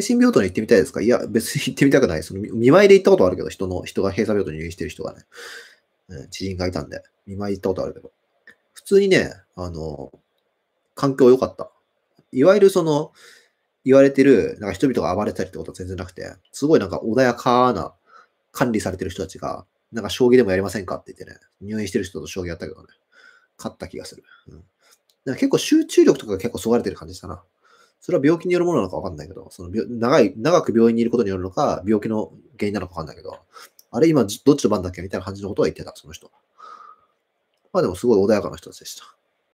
精神病棟に行ってみたいですかいや、別に行ってみたくない。その見舞いで行ったことあるけど、人の、人が閉鎖病棟に入院してる人がね、うん、知人がいたんで、見舞い行ったことあるけど。普通にね、あの、環境良かった。いわゆるその、言われてる、なんか人々が暴れたりってことは全然なくて、すごいなんか穏やかな管理されてる人たちが、なんか将棋でもやりませんかって言ってね、入院してる人と将棋やったけどね、勝った気がする。うん、結構集中力とかが結構そがれてる感じだな。それは病気によるものなのかわかんないけど、その長い、長く病院にいることによるのか、病気の原因なのかわかんないけど、あれ今どっちの番だっけみたいな感じのことは言ってた、その人。まあでもすごい穏やかな人たちでした。